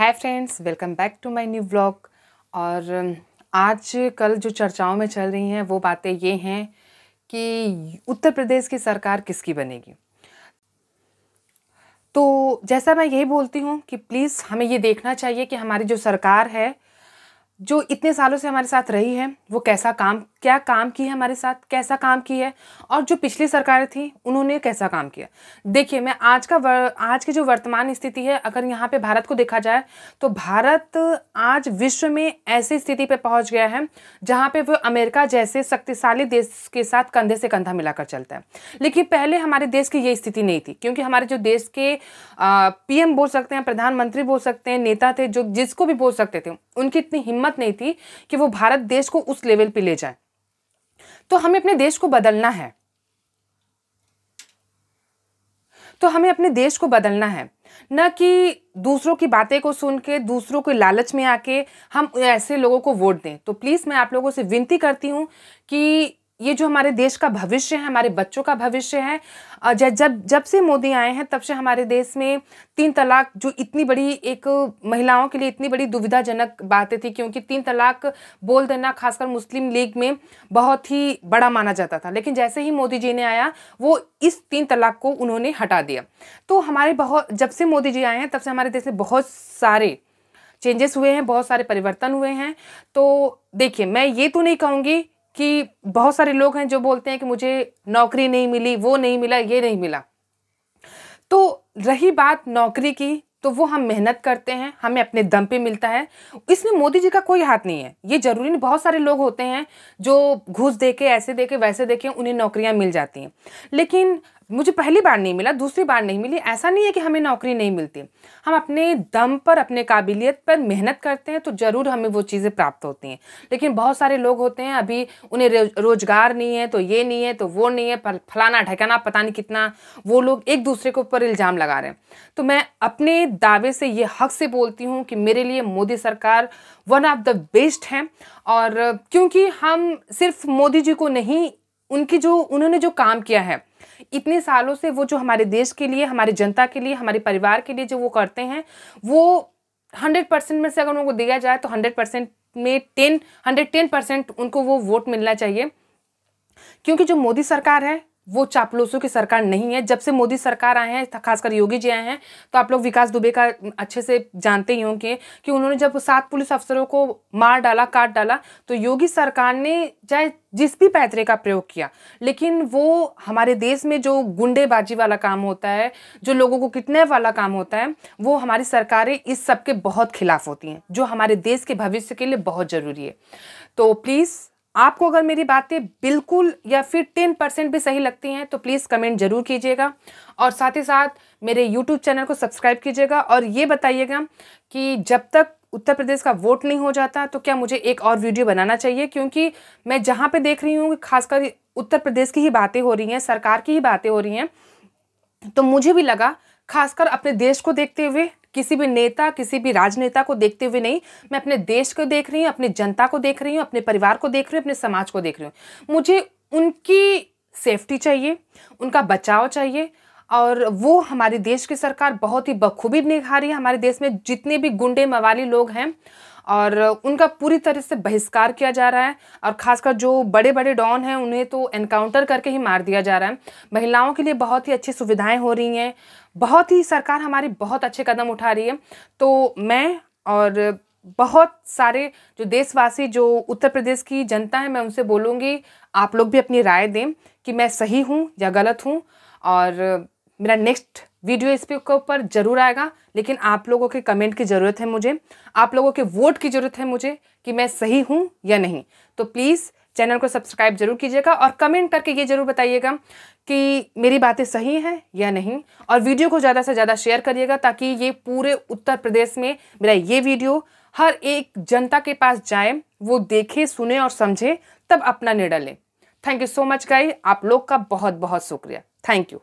hi friends welcome back to my new blog और um, आज कल जो चर्चाओं में चल रही हैं वो बातें ये हैं कि उत्तर प्रदेश की सरकार किसकी बनेगी तो जैसा मैं यही बोलती हूँ कि प्लीज़ हमें ये देखना चाहिए कि हमारी जो सरकार है जो इतने सालों से हमारे साथ रही है वो कैसा काम क्या काम की है हमारे साथ कैसा काम की है और जो पिछली सरकारें थी उन्होंने कैसा काम किया देखिए मैं आज का वर, आज की जो वर्तमान स्थिति है अगर यहाँ पे भारत को देखा जाए तो भारत आज विश्व में ऐसी स्थिति पे पहुँच गया है जहाँ पे वो अमेरिका जैसे शक्तिशाली देश के साथ कंधे से कंधा मिलाकर चलता है लेकिन पहले हमारे देश की ये स्थिति नहीं थी क्योंकि हमारे जो देश के पी बोल सकते हैं प्रधानमंत्री बोल सकते हैं नेता थे जो जिसको भी बोल सकते थे उनकी इतनी हिम्मत नहीं थी कि वो भारत देश को उस लेवल पर ले जाए तो हमें अपने देश को बदलना है तो हमें अपने देश को बदलना है न कि दूसरों की बातें को सुन के दूसरों के लालच में आके हम ऐसे लोगों को वोट दें तो प्लीज़ मैं आप लोगों से विनती करती हूँ कि ये जो हमारे देश का भविष्य है हमारे बच्चों का भविष्य है जब जब से मोदी आए हैं तब से हमारे देश में तीन तलाक जो इतनी बड़ी एक महिलाओं के लिए इतनी बड़ी दुविधाजनक बातें थी क्योंकि तीन तलाक बोल देना खासकर मुस्लिम लीग में बहुत ही बड़ा माना जाता था लेकिन जैसे ही मोदी जी ने आया वो इस तीन तलाक को उन्होंने हटा दिया तो हमारे बहुत जब से मोदी जी आए हैं तब से हमारे देश में बहुत सारे चेंजेस हुए हैं बहुत सारे परिवर्तन हुए हैं तो देखिए मैं ये तो नहीं कहूँगी कि बहुत सारे लोग हैं जो बोलते हैं कि मुझे नौकरी नहीं मिली वो नहीं मिला ये नहीं मिला तो रही बात नौकरी की तो वो हम मेहनत करते हैं हमें अपने दम पे मिलता है इसमें मोदी जी का कोई हाथ नहीं है ये ज़रूरी नहीं बहुत सारे लोग होते हैं जो घूस दे के ऐसे दे के वैसे दे के उन्हें नौकरियाँ मिल जाती हैं लेकिन मुझे पहली बार नहीं मिला दूसरी बार नहीं मिली ऐसा नहीं है कि हमें नौकरी नहीं मिलती हम अपने दम पर अपने काबिलियत पर मेहनत करते हैं तो ज़रूर हमें वो चीज़ें प्राप्त होती हैं लेकिन बहुत सारे लोग होते हैं अभी उन्हें रोज़गार नहीं है तो ये नहीं है तो वो नहीं है फलाना ढकाना पता नहीं कितना वो लोग एक दूसरे के ऊपर इल्ज़ाम लगा रहे हैं तो मैं अपने दावे से ये हक से बोलती हूँ कि मेरे लिए मोदी सरकार वन ऑफ द बेस्ट है और क्योंकि हम सिर्फ मोदी जी को नहीं उनकी जो उन्होंने जो काम किया है इतने सालों से वो जो हमारे देश के लिए हमारे जनता के लिए हमारे परिवार के लिए जो वो करते हैं वो हंड्रेड परसेंट में से अगर उनको दिया जाए तो हंड्रेड परसेंट में टेन हंड्रेड टेन परसेंट उनको वो वोट मिलना चाहिए क्योंकि जो मोदी सरकार है वो चापलूसों की सरकार नहीं है जब से मोदी सरकार आए हैं खासकर योगी जी आए हैं तो आप लोग विकास दुबे का अच्छे से जानते ही होंगे कि उन्होंने जब सात पुलिस अफसरों को मार डाला काट डाला तो योगी सरकार ने चाहे जिस भी पैतरे का प्रयोग किया लेकिन वो हमारे देश में जो गुंडेबाजी वाला काम होता है जो लोगों को किटने वाला काम होता है वो हमारी सरकारें इस सब के बहुत खिलाफ होती हैं जो हमारे देश के भविष्य के लिए बहुत ज़रूरी है तो प्लीज़ आपको अगर मेरी बातें बिल्कुल या फिर टेन परसेंट भी सही लगती हैं तो प्लीज़ कमेंट ज़रूर कीजिएगा और साथ ही साथ मेरे यूट्यूब चैनल को सब्सक्राइब कीजिएगा और ये बताइएगा कि जब तक उत्तर प्रदेश का वोट नहीं हो जाता तो क्या मुझे एक और वीडियो बनाना चाहिए क्योंकि मैं जहाँ पे देख रही हूँ खासकर उत्तर प्रदेश की ही बातें हो रही हैं सरकार की ही बातें हो रही हैं तो मुझे भी लगा खासकर अपने देश को देखते हुए किसी भी नेता किसी भी राजनेता को देखते हुए नहीं मैं अपने देश को देख रही हूँ अपनी जनता को देख रही हूँ अपने परिवार को देख रही हूँ अपने समाज को देख रही हूँ मुझे उनकी सेफ्टी चाहिए उनका बचाव चाहिए और वो हमारे देश की सरकार बहुत ही बखूबी निभा रही है हमारे देश में जितने भी गुंडे मवाली लोग हैं और उनका पूरी तरह से बहिष्कार किया जा रहा है और खासकर जो बड़े बड़े डॉन हैं उन्हें तो एनकाउंटर करके ही मार दिया जा रहा है महिलाओं के लिए बहुत ही अच्छी सुविधाएं हो रही हैं बहुत ही सरकार हमारी बहुत अच्छे कदम उठा रही है तो मैं और बहुत सारे जो देशवासी जो उत्तर प्रदेश की जनता है मैं उनसे बोलूँगी आप लोग भी अपनी राय दें कि मैं सही हूँ या गलत हूँ और मेरा नेक्स्ट वीडियो इस पे के ऊपर जरूर आएगा लेकिन आप लोगों के कमेंट की ज़रूरत है मुझे आप लोगों के वोट की ज़रूरत है मुझे कि मैं सही हूँ या नहीं तो प्लीज़ चैनल को सब्सक्राइब जरूर कीजिएगा और कमेंट करके ये ज़रूर बताइएगा कि मेरी बातें सही हैं या नहीं और वीडियो को ज़्यादा से ज़्यादा शेयर करिएगा ताकि ये पूरे उत्तर प्रदेश में मेरा ये वीडियो हर एक जनता के पास जाए वो देखे सुने और समझे तब अपना निर्णय लें थैंक यू सो मच गाई आप लोग का बहुत बहुत शुक्रिया थैंक यू